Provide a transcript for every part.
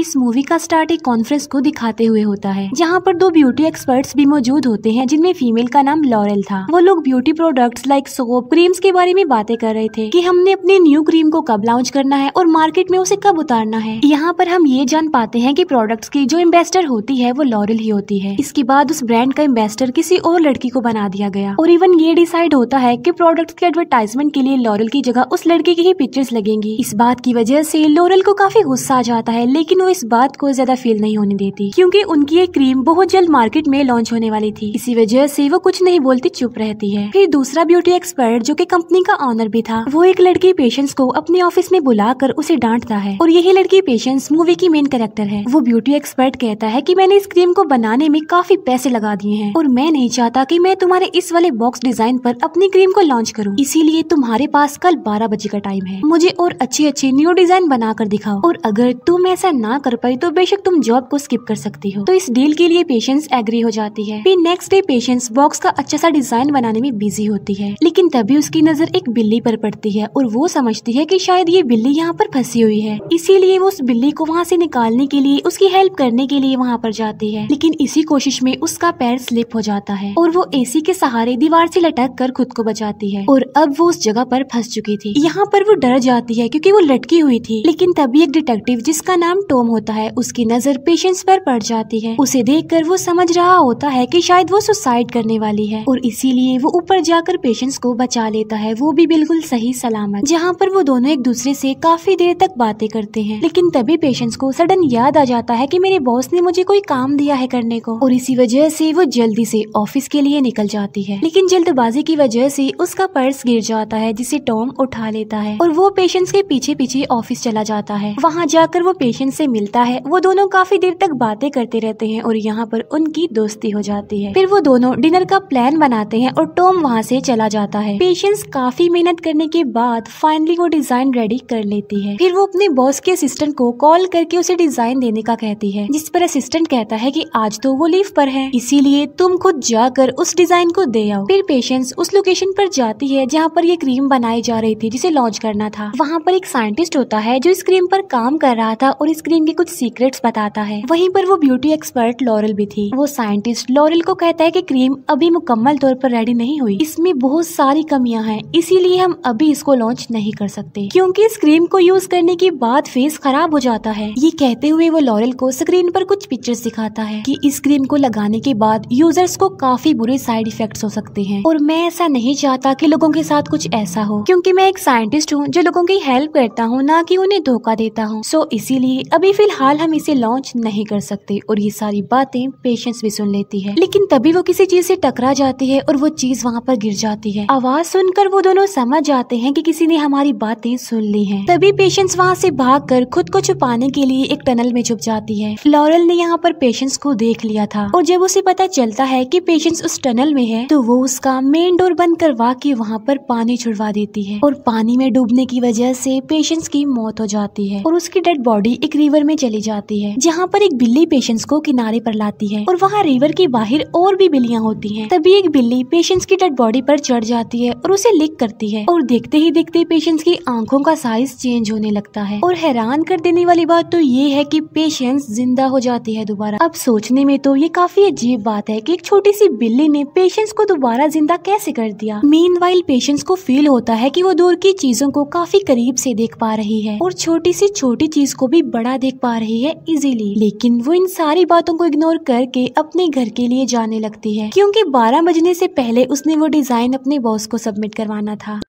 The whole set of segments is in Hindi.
इस मूवी का स्टार्ट एक कॉन्फ्रेंस को दिखाते हुए होता है जहाँ पर दो ब्यूटी एक्सपर्ट्स भी मौजूद होते हैं जिनमें फीमेल का नाम लॉरेल था वो लोग beauty products like soap creams के बारे में बातें कर रहे थे कि हमने अपने न्यू क्रीम को कब लॉन्च करना है और मार्केट में उसे कब उतारना है यहाँ पर हम ये जान पाते हैं की प्रोडक्ट्स की जो इम्बेस्टर होती है वो लॉरेल ही होती है इसके बाद उस ब्रांड का एम्बेस्टर किसी और लड़की को बना दिया गया और इवन ये डिसाइड होता है कि प्रोडक्ट्स के एडवर्टाइजमेंट के लिए लॉरेल की जगह उस लड़की की ही पिक्चर्स लगेंगी इस बात की वजह से लॉरेल को काफी गुस्सा आ जाता है लेकिन वो इस बात को ज्यादा फील नहीं होने देती क्योंकि उनकी ये क्रीम बहुत जल्द मार्केट में लॉन्च होने वाली थी इसी वजह से वो कुछ नहीं बोलती चुप रहती है फिर दूसरा ब्यूटी एक्सपर्ट जो की कंपनी का ऑनर भी था वो एक लड़की पेशेंट्स को अपने ऑफिस में बुलाकर उसे डांटता है और यही लड़की पेशेंट्स मूवी की मेन कैरेक्टर है वो ब्यूटी एक्सपर्ट कहता है की मैंने इस क्रीम को बनाने में काफी पैसे लगा दिए है और मैं नहीं चाहता की मैं तुम्हारे इस वाले बॉक्स डिजाइन पर अपनी क्रीम को लॉन्च करूँ इसीलिए तुम्हारे पास कल बारह बजे का टाइम है मुझे और अच्छी अच्छी न्यू डिजाइन बनाकर दिखाओ और अगर तुम ऐसा न ना कर पाई तो बेशक तुम जॉब को स्किप कर सकती हो तो इस डील के लिए पेशेंस एग्री हो जाती है फिर नेक्स्ट डे पेशेंस बॉक्स का अच्छा सा डिजाइन बनाने में बिजी होती है लेकिन तभी उसकी नजर एक बिल्ली पर पड़ती है और वो समझती है की शायद ये बिल्ली यहाँ पर फंसी हुई है इसीलिए वो उस बिल्ली को वहाँ से निकालने के लिए उसकी हेल्प करने के लिए वहाँ पर जाती है लेकिन इसी कोशिश में उसका पैर स्लिप हो जाता है और वो एसी के सहारे दीवार से लटक कर खुद को बचाती है और अब वो उस जगह पर फंस चुकी थी यहाँ पर वो डर जाती है क्योंकि वो लटकी हुई थी लेकिन तभी एक डिटेक्टिव जिसका नाम टो मासूम होता है उसकी नज़र पेशेंट्स पर पड़ जाती है उसे देखकर वो समझ रहा होता है कि शायद वो सुसाइड करने वाली है और इसीलिए वो ऊपर जाकर पेशेंट्स को बचा लेता है वो भी बिल्कुल सही सलामत जहाँ पर वो दोनों एक दूसरे से काफी देर तक बातें करते हैं लेकिन तभी पेशेंट्स को सडन याद आ जाता है की मेरे बॉस ने मुझे कोई काम दिया है करने को और इसी वजह से वो जल्दी से ऑफिस के लिए निकल जाती है लेकिन जल्दबाजी की वजह से उसका पर्स गिर जाता है जिसे टॉम उठा लेता है और वो पेशेंट्स के पीछे पीछे ऑफिस चला जाता है वहाँ जाकर वो पेशेंट से मिलता है वो दोनों काफी देर तक बातें करते रहते हैं और यहाँ पर उनकी दोस्ती हो जाती है फिर वो दोनों डिनर का प्लान बनाते हैं और टॉम वहाँ से चला जाता है पेशेंस काफी मेहनत करने के बाद फाइनली वो डिजाइन रेडी कर लेती है फिर वो अपने बॉस के असिस्टेंट को कॉल करके उसे डिजाइन देने का कहती है जिस पर असिस्टेंट कहता है की आज तो वो लीव पर है इसीलिए तुम खुद जाकर उस डिजाइन को दे आओ फिर पेशेंस उस लोकेशन पर जाती है जहाँ पर ये क्रीम बनाई जा रही थी जिसे लॉन्च करना था वहाँ पर एक साइंटिस्ट होता है जो इस क्रीम पर काम कर रहा था और इस क्रीम इनके कुछ सीक्रेट्स बताता है वहीं पर वो ब्यूटी एक्सपर्ट लॉरल भी थी वो साइंटिस्ट लॉरल को कहता है कि क्रीम अभी मुकम्मल तौर पर रेडी नहीं हुई इसमें बहुत सारी कमियां हैं इसीलिए हम अभी इसको लॉन्च नहीं कर सकते क्योंकि इस क्रीम को यूज करने के बाद फेस खराब हो जाता है ये कहते हुए वो लॉरल को स्क्रीन पर कुछ पिक्चर्स दिखाता है कि इस क्रीम को लगाने के बाद यूजर्स को काफी बुरे साइड इफेक्ट्स हो सकते हैं और मैं ऐसा नहीं चाहता कि लोगों के साथ कुछ ऐसा हो क्योंकि मैं एक साइंटिस्ट हूँ जो लोगों की हेल्प करता हूँ ना कि उन्हें धोखा देता हूँ सो इसीलिए अभी अभी फिलहाल हम इसे लॉन्च नहीं कर सकते और ये सारी बातें पेशेंस भी सुन लेती है लेकिन तभी वो किसी चीज से टकरा जाती है और वो चीज वहाँ पर गिर जाती है आवाज सुनकर वो दोनों समझ जाते हैं कि किसी ने हमारी बातें सुन ली हैं। तभी पेशेंस वहाँ से भागकर खुद को छुपाने के लिए एक टनल में छुप जाती है फ्लोरल ने यहाँ पर पेशेंस को देख लिया था और जब उसे पता चलता है की पेशेंस उस टनल में है तो वो उसका मेन डोर बंद करवा के वहाँ पर पानी छुड़वा देती है और पानी में डूबने की वजह से पेशेंस की मौत हो जाती है और उसकी डेड बॉडी एक रिवर रिवर में चली जाती है जहाँ पर एक बिल्ली पेशेंट्स को किनारे पर लाती है और वहाँ रिवर के बाहर और भी बिल्लियाँ होती है तभी एक बिल्ली पेशेंट्स की डेड बॉडी पर चढ़ जाती है और उसे लिक करती है और देखते ही देखते पेशेंट्स की आंखों का साइज चेंज होने लगता है और हैरान कर देने वाली बात तो ये है की पेशेंट्स जिंदा हो जाती है दोबारा अब सोचने में तो ये काफी अजीब बात है की एक छोटी सी बिल्ली ने पेशेंट्स को दोबारा जिंदा कैसे कर दिया मीन वाइल पेशेंट्स को फील होता है की वो दूर की चीजों को काफी करीब से देख पा रही है और छोटी सी छोटी चीज को भी बड़ा देख देख पा रही है इजीली लेकिन वो इन सारी बातों को इग्नोर करके अपने घर के लिए जाने लगती है क्योंकि 12 बजने से पहले उसने वो डिजाइन अपने बॉस को सबमिट करवाना था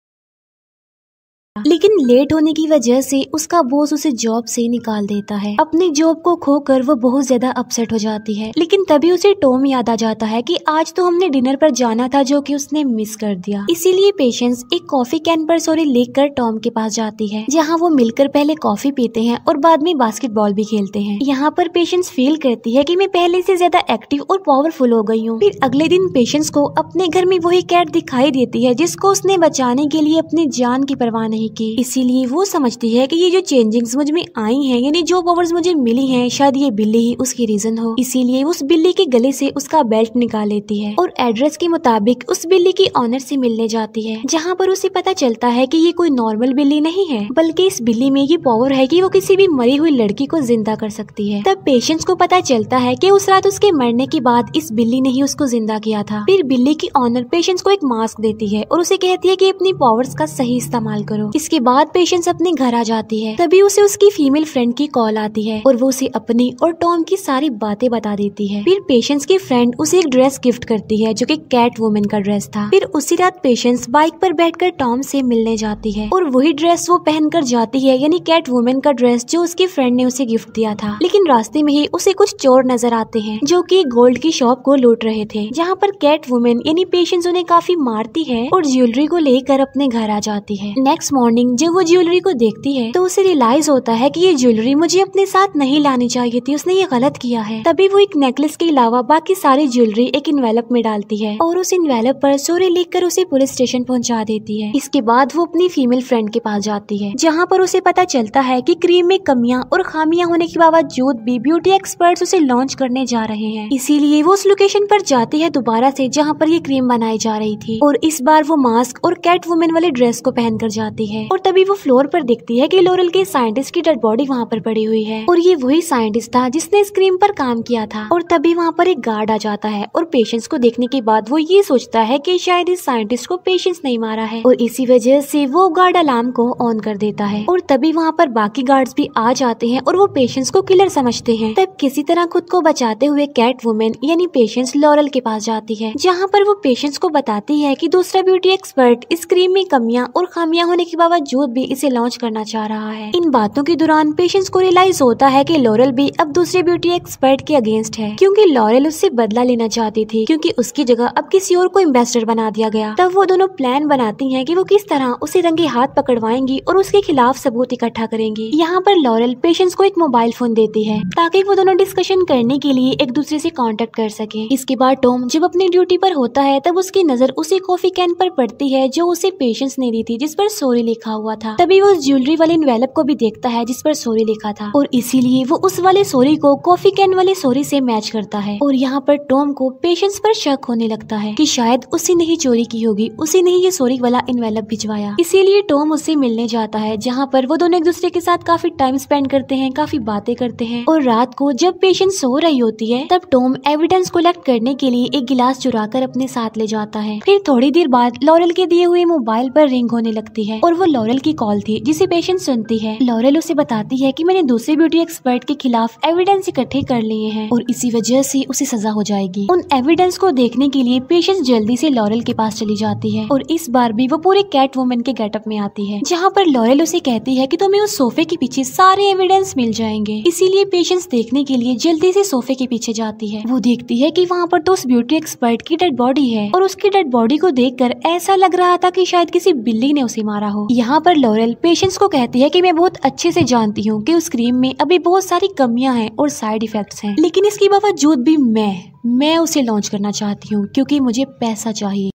लेकिन लेट होने की वजह से उसका बॉस उसे जॉब से निकाल देता है अपनी जॉब को खोकर वो बहुत ज्यादा अपसेट हो जाती है लेकिन तभी उसे टॉम याद आ जाता है कि आज तो हमने डिनर पर जाना था जो कि उसने मिस कर दिया इसीलिए पेशेंस एक कॉफी कैन पर सोरे लेकर टॉम के पास जाती है जहाँ वो मिलकर पहले कॉफी पीते हैं और बाद में बास्केटबॉल भी खेलते हैं यहाँ पर पेशेंस फील करती है की मैं पहले से ज्यादा एक्टिव और पावरफुल हो गई हूँ फिर अगले दिन पेशेंस को अपने घर में वही कैट दिखाई देती है जिसको उसने बचाने के लिए अपनी जान की परवाह नहीं रहेगी इसीलिए वो समझती है कि ये जो चेंजिंग मुझ में आई हैं यानी जो पावर्स मुझे मिली हैं शायद ये बिल्ली ही उसकी रीजन हो इसीलिए उस बिल्ली के गले से उसका बेल्ट निकाल लेती है और एड्रेस के मुताबिक उस बिल्ली की ऑनर से मिलने जाती है जहाँ पर उसे पता चलता है की ये कोई नॉर्मल बिल्ली नहीं है बल्कि इस बिल्ली में ये पावर है की वो किसी भी मरी हुई लड़की को जिंदा कर सकती है तब पेशेंट्स को पता चलता है की उस रात उसके मरने के बाद इस बिल्ली ने ही उसको जिंदा किया था फिर बिल्ली की ऑनर पेशेंट्स को एक मास्क देती है और उसे कहती है कि अपनी पावर्स का सही इस्तेमाल करो इसके बाद पेशेंस अपने घर आ जाती है तभी उसे उसकी फीमेल फ्रेंड की कॉल आती है और वो उसे अपनी और टॉम की सारी बातें बता देती है फिर पेशेंस की फ्रेंड उसे एक ड्रेस गिफ्ट करती है जो की कैट वुमेन का ड्रेस था फिर उसी रात पेशेंस बाइक पर बैठकर टॉम से मिलने जाती है और वही ड्रेस वो पहनकर जाती है यानी कैट वुमेन का ड्रेस जो उसकी फ्रेंड ने उसे गिफ्ट दिया था लेकिन रास्ते में ही उसे कुछ चोर नजर आते हैं जो कि गोल्ड की शॉप को लूट रहे थे जहाँ पर कैट वुमेन यानी पेशेंस उन्हें काफी मारती है और ज्वेलरी को लेकर अपने घर आ जाती है नेक्स्ट मॉर्निंग जब वो ज्वेलरी को देखती है तो उसे रियलाइज होता है की ये ज्वेलरी मुझे अपने साथ नहीं लानी चाहिए थी उसने ये गलत किया है तभी वो एक नेकलेस के अलावा बाकी सारी ज्वेलरी एक इन्वेलप में डालती है और उस इन्वेलप पर सोरे लिख कर उसे पुलिस स्टेशन पहुँचा देती है इसके बाद वो अपनी फीमेल फ्रेंड के पास जाती है जहाँ पर उसे पता चलता है की क्रीम में कमियाँ और खामियाँ होने के बावजूद भी ब्यूटी एक्सपर्ट उसे लॉन्च करने जा रहे हैं इसीलिए वो उस लोकेशन पर जाती है दोबारा से जहाँ पर ये क्रीम बनाई जा रही थी और इस बार वो मास्क और कैट वुमेन वाले ड्रेस को पहन कर जाती है और तभी वो फ्लोर पर देखती है कि लोरल के साइंटिस्ट की डेड बॉडी वहाँ पर पड़ी हुई है और ये वही साइंटिस्ट था जिसने स्क्रीन पर काम किया था और तभी वहाँ पर एक गार्ड आ जाता है और पेशेंट्स को देखने के बाद वो ये सोचता है की शायद इस साइंटिस्ट को पेशेंट्स नहीं मारा है और इसी वजह से वो गार्ड अलार्म को ऑन कर देता है और तभी वहाँ पर बाकी गार्ड भी आ जाते हैं और वो पेशेंट्स को किलर समझते हैं तब किसी तरह खुद को बचाते हुए कैट वुमेन यानी पेशेंट्स लॉरल के पास जाती है जहाँ पर वो पेशेंट्स को बताती है की दूसरा ब्यूटी एक्सपर्ट इस क्रीम में कमियाँ और खामियाँ होने के बावजूद भी इसे लॉन्च करना चाह रहा है इन बातों के दौरान पेशेंस को रियलाइज होता है की लॉरल भी अब दूसरे ब्यूटी एक्सपर्ट के अगेंस्ट है क्यूँकी लॉरल उससे बदला लेना चाहती थी क्यूँकी उसकी जगह अब किसी और को एम्बेसडर बना दिया गया तब वो दोनों प्लान बनाती है की कि वो किस तरह उसे रंगे हाथ पकड़वाएंगी और उसके खिलाफ सबूत इकट्ठा करेंगी यहाँ पर लॉरल पेशेंस को एक मोबाइल फोन देती है ताकि वो दोनों डिस्कशन करने के लिए एक दूसरे ऐसी कॉन्टेक्ट कर सके इसके बाद टॉम जब अपनी ड्यूटी पर होता है तब उसकी नजर उसी कॉफी कैन पर पड़ती है जो उसे पेशेंस ने दी थी जिस पर सोरी लिखा हुआ था तभी वो ज्वेलरी वाले इनवेलप को भी देखता है जिस पर सोरी लिखा था और इसीलिए वो उस वाले सोरी को कॉफी कैन वाले सोरी से मैच करता है और यहाँ पर टॉम को पेशेंस पर शक होने लगता है कि शायद उसी ने ही चोरी की होगी उसी ने ही ये सोरी वाला इनवेलप भिजवाया इसीलिए टॉम उससे मिलने जाता है जहाँ पर वो दोनों एक दूसरे के साथ काफी टाइम स्पेंड करते हैं काफी बातें करते हैं और रात को जब पेशेंट सो रही होती है तब टॉम एविडेंस कलेक्ट करने के लिए एक गिलास चुरा कर अपने साथ ले जाता है फिर थोड़ी देर बाद लॉरल के दिए हुए मोबाइल पर रिंग होने लगती है और वो लॉरल की कॉल थी जिसे पेशेंट सुनती है लॉरल उसे बताती है कि मैंने दूसरे ब्यूटी एक्सपर्ट के खिलाफ एविडेंस इकट्ठे कर लिए हैं और इसी वजह से उसे सजा हो जाएगी उन एविडेंस को देखने के लिए पेशेंट जल्दी से लॉरल के पास चली जाती है और इस बार भी वो पूरे कैट वुमेन के गेटअप में आती है जहाँ पर लॉरल उसे कहती है की तुम्हें उस सोफे के पीछे सारे एविडेंस मिल जाएंगे इसीलिए पेशेंट देखने के लिए जल्दी से सोफे के पीछे जाती है वो देखती है की वहाँ पर तो उस ब्यूटी एक्सपर्ट की डेड बॉडी है और उसकी डेड बॉडी को देख ऐसा लग रहा था की शायद किसी बिल्ली ने उसे मारा हो हो यहाँ पर लॉरेल पेशेंट्स को कहती है कि मैं बहुत अच्छे से जानती हूँ कि उस क्रीम में अभी बहुत सारी कमियां हैं और साइड इफेक्ट्स हैं लेकिन इसके बावजूद भी मैं मैं उसे लॉन्च करना चाहती हूँ क्योंकि मुझे पैसा चाहिए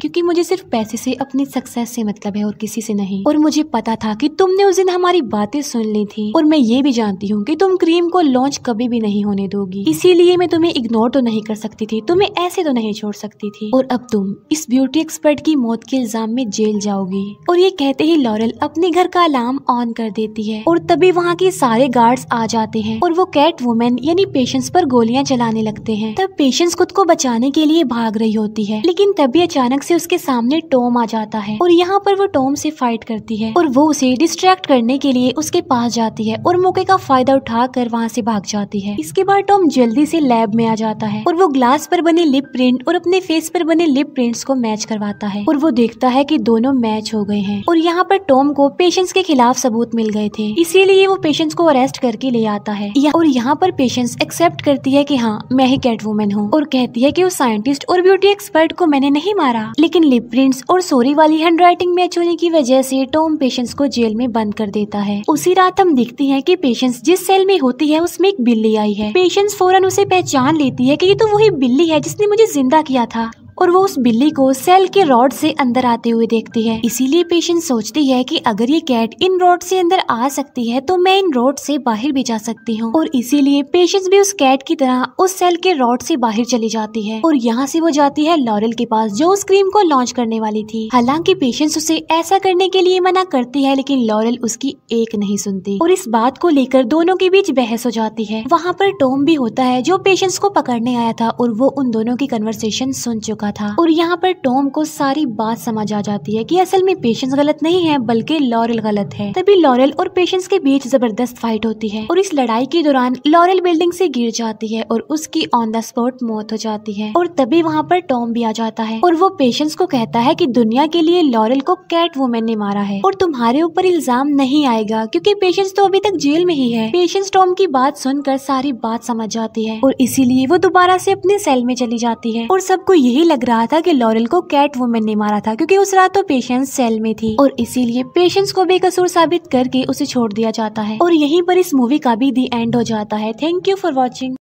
क्योंकि मुझे सिर्फ पैसे से अपनी सक्सेस से मतलब है और किसी से नहीं और मुझे पता था कि तुमने उस दिन हमारी बातें सुन ली थी और मैं ये भी जानती हूँ कि तुम क्रीम को लॉन्च कभी भी नहीं होने दोगी इसीलिए मैं तुम्हें इग्नोर तो नहीं कर सकती थी तुम्हें ऐसे तो नहीं छोड़ सकती थी और अब तुम इस ब्यूटी एक्सपर्ट की मौत के इल्जाम में जेल जाओगी और ये कहते ही लॉरल अपने घर का अलार्म ऑन कर देती है और तभी वहाँ के सारे गार्ड्स आ जाते हैं और वो कैट वुमेन यानी पेशेंट्स पर गोलियाँ चलाने लगते हैं तब पेशेंट्स खुद को बचाने के लिए भाग रही होती है लेकिन तभी अचानक अचानक से उसके सामने टॉम आ जाता है और यहाँ पर वो टॉम से फाइट करती है और वो उसे डिस्ट्रैक्ट करने के लिए उसके पास जाती है और मौके का फायदा उठा कर वहाँ से भाग जाती है इसके बाद टॉम जल्दी से लैब में आ जाता है और वो ग्लास पर बने लिप प्रिंट और अपने फेस पर बने लिप प्रिंट्स को मैच करवाता है और वो देखता है की दोनों मैच हो गए हैं और यहाँ पर टॉम को पेशेंट्स के खिलाफ सबूत मिल गए थे इसीलिए वो पेशेंट्स को अरेस्ट करके ले आता है और यहाँ पर पेशेंट्स एक्सेप्ट करती है की हाँ मैं ही कैट वुमेन हूँ और कहती है की वो साइंटिस्ट और ब्यूटी एक्सपर्ट को मैंने नहीं मारा लेकिन लिप प्रिंट्स और सोरी वाली हैंडराइटिंग मैच होने की वजह से टॉम पेशेंस को जेल में बंद कर देता है उसी रात हम देखते हैं कि पेशेंस जिस सेल में होती है उसमें एक बिल्ली आई है पेशेंस फौरन उसे पहचान लेती है कि ये तो वही बिल्ली है जिसने मुझे जिंदा किया था और वो उस बिल्ली को सेल के रॉड से अंदर आते हुए देखती है इसीलिए पेशेंट सोचती है कि अगर ये कैट इन रॉड से अंदर आ सकती है तो मैं इन रॉड से बाहर भी जा सकती हूँ और इसीलिए पेशेंट भी उस कैट की तरह उस सेल के रॉड से बाहर चली जाती है और यहाँ से वो जाती है लॉरेल के पास जो उस क्रीम को लॉन्च करने वाली थी हालांकि पेशेंट उसे ऐसा करने के लिए मना करती है लेकिन लॉरेल उसकी एक नहीं सुनती और इस बात को लेकर दोनों के बीच बहस हो जाती है वहाँ पर टोम भी होता है जो पेशेंट्स को पकड़ने आया था और वो उन दोनों की कन्वर्सेशन सुन चुका चुका था और यहाँ पर टॉम को सारी बात समझ आ जाती है कि असल में पेशेंस गलत नहीं है बल्कि लॉरेल गलत है तभी लॉरेल और पेशेंस के बीच जबरदस्त फाइट होती है और इस लड़ाई के दौरान लॉरेल बिल्डिंग से गिर जाती है और उसकी ऑन द स्पॉट मौत हो जाती है और तभी वहाँ पर टॉम भी आ जाता है और वो पेशेंस को कहता है की दुनिया के लिए लॉरेल को कैट वुमेन ने मारा है और तुम्हारे ऊपर इल्जाम नहीं आएगा क्यूँकी पेशेंस तो अभी तक जेल में ही है पेशेंस टॉम की बात सुनकर सारी बात समझ जाती है और इसीलिए वो दोबारा से अपने सेल में चली जाती है और सबको यही लग रहा था कि लॉरेल को कैट वुमेन ने मारा था क्योंकि उस रात तो पेशेंस सेल में थी और इसीलिए पेशेंस को बेकसूर साबित करके उसे छोड़ दिया जाता है और यहीं पर इस मूवी का भी दी एंड हो जाता है थैंक यू फॉर वॉचिंग